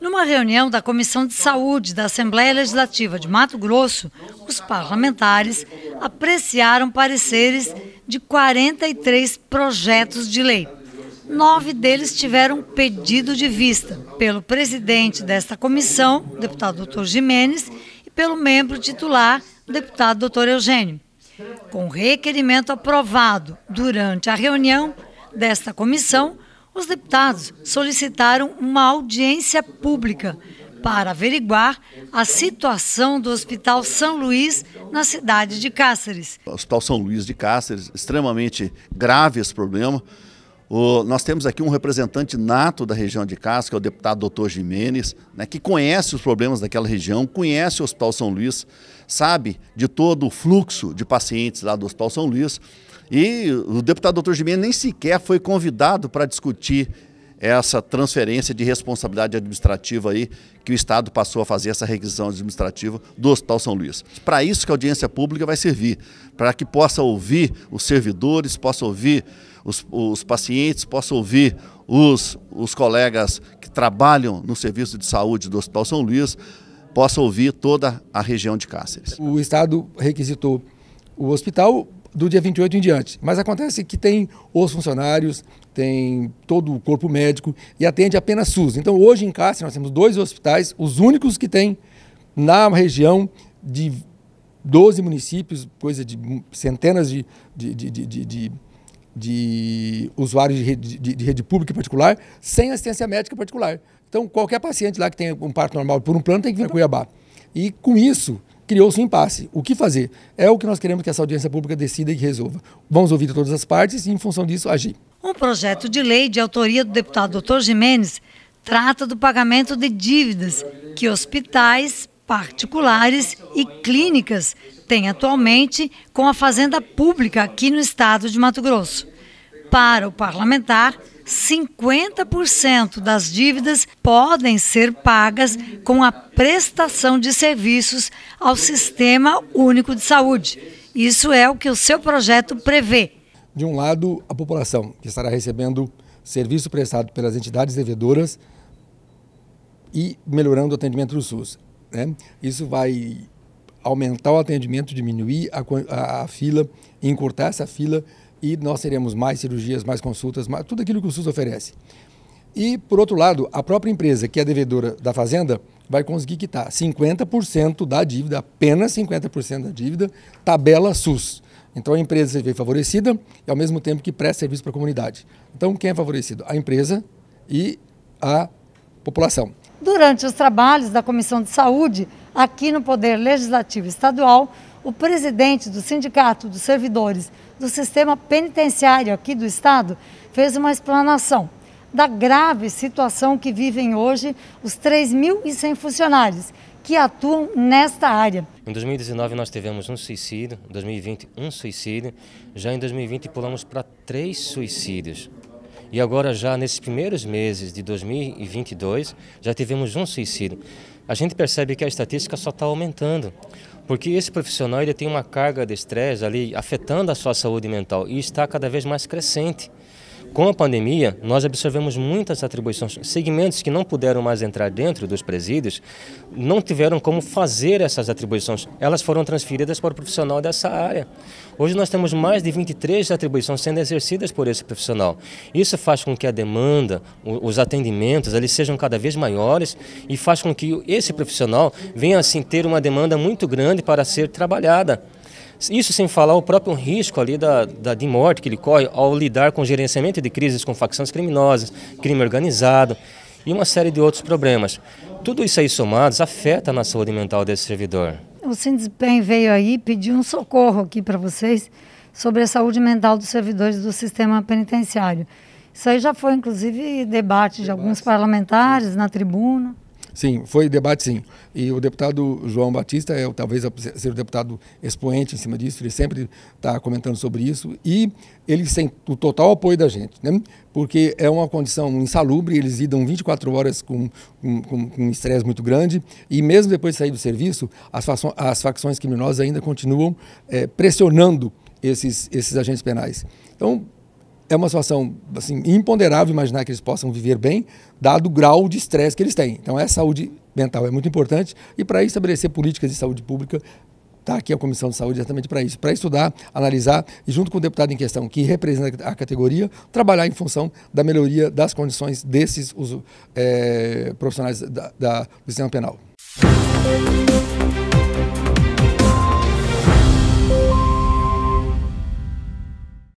Numa reunião da Comissão de Saúde da Assembleia Legislativa de Mato Grosso, os parlamentares apreciaram pareceres de 43 projetos de lei. Nove deles tiveram pedido de vista pelo presidente desta comissão, deputado doutor Jimenez, e pelo membro titular, deputado doutor Eugênio. Com requerimento aprovado durante a reunião desta comissão, os deputados solicitaram uma audiência pública para averiguar a situação do Hospital São Luís na cidade de Cáceres. O Hospital São Luís de Cáceres, extremamente grave esse problema. O, nós temos aqui um representante nato da região de Casca, que é o deputado doutor Jimenez, né, que conhece os problemas daquela região, conhece o Hospital São Luís, sabe de todo o fluxo de pacientes lá do Hospital São Luís. E o deputado doutor Jimenez nem sequer foi convidado para discutir essa transferência de responsabilidade administrativa aí que o Estado passou a fazer essa requisição administrativa do Hospital São Luís. Para isso que a audiência pública vai servir, para que possa ouvir os servidores, possa ouvir os, os pacientes, possam ouvir os, os colegas que trabalham no serviço de saúde do Hospital São Luís, possam ouvir toda a região de Cáceres. O Estado requisitou o hospital do dia 28 em diante, mas acontece que tem os funcionários, tem todo o corpo médico e atende apenas SUS. Então hoje em Cáceres nós temos dois hospitais, os únicos que tem na região de 12 municípios, coisa de centenas de, de, de, de de usuários de rede, de, de rede pública e particular sem assistência médica particular. Então, qualquer paciente lá que tem um parto normal por um plano tem que vir para Cuiabá. E com isso, criou-se um impasse. O que fazer? É o que nós queremos que essa audiência pública decida e resolva. Vamos ouvir todas as partes e, em função disso, agir. Um projeto de lei de autoria do deputado Dr. Jimenez trata do pagamento de dívidas que hospitais, particulares e clínicas tem atualmente com a fazenda pública aqui no estado de Mato Grosso. Para o parlamentar, 50% das dívidas podem ser pagas com a prestação de serviços ao Sistema Único de Saúde. Isso é o que o seu projeto prevê. De um lado, a população, que estará recebendo serviço prestado pelas entidades devedoras e melhorando o atendimento do SUS. Né? Isso vai aumentar o atendimento, diminuir a, a, a, fila, encurtar essa fila e nós teremos mais cirurgias, mais consultas, mais, tudo aquilo que o SUS oferece. E, por outro lado, a própria empresa, que é devedora da Fazenda, vai conseguir quitar 50% da dívida, apenas 50% da dívida, tabela SUS. Então a empresa se vê favorecida e ao mesmo tempo que presta serviço para a comunidade. Então quem é favorecido? A empresa e a população. Durante os trabalhos da Comissão de Saúde, aqui no Poder Legislativo Estadual, o presidente do Sindicato dos Servidores do Sistema Penitenciário aqui do Estado fez uma explanação da grave situação que vivem hoje os 3.100 funcionários que atuam nesta área. Em 2019 nós tivemos um suicídio, em 2020 um suicídio, já em 2020 pulamos para três suicídios. E agora já nesses primeiros meses de 2022 já tivemos um suicídio. A gente percebe que a estatística só está aumentando, porque esse profissional ele tem uma carga de estresse ali afetando a sua saúde mental e está cada vez mais crescente. Com a pandemia, nós absorvemos muitas atribuições. Segmentos que não puderam mais entrar dentro dos presídios não tiveram como fazer essas atribuições. Elas foram transferidas para o profissional dessa área. Hoje nós temos mais de 23 atribuições sendo exercidas por esse profissional. Isso faz com que a demanda, os atendimentos, eles sejam cada vez maiores e faz com que esse profissional venha assim ter uma demanda muito grande para ser trabalhada. Isso sem falar o próprio risco ali da, da, de morte que ele corre ao lidar com gerenciamento de crises com facções criminosas, crime organizado e uma série de outros problemas. Tudo isso aí somados afeta na saúde mental desse servidor. O Sindbem veio aí pedir um socorro aqui para vocês sobre a saúde mental dos servidores do sistema penitenciário. Isso aí já foi, inclusive, debate de alguns parlamentares na tribuna. Sim, foi debate sim. E o deputado João Batista é talvez ser o deputado expoente em cima disso, ele sempre está comentando sobre isso e ele tem o total apoio da gente, né? porque é uma condição insalubre, eles lidam 24 horas com, com, com um estresse muito grande e mesmo depois de sair do serviço, as, faço, as facções criminosas ainda continuam é, pressionando esses, esses agentes penais. Então, é uma situação assim, imponderável imaginar que eles possam viver bem, dado o grau de estresse que eles têm. Então, é saúde mental é muito importante e para estabelecer políticas de saúde pública está aqui a Comissão de Saúde exatamente para isso, para estudar, analisar e junto com o deputado em questão que representa a categoria, trabalhar em função da melhoria das condições desses os, é, profissionais da, da, do sistema penal.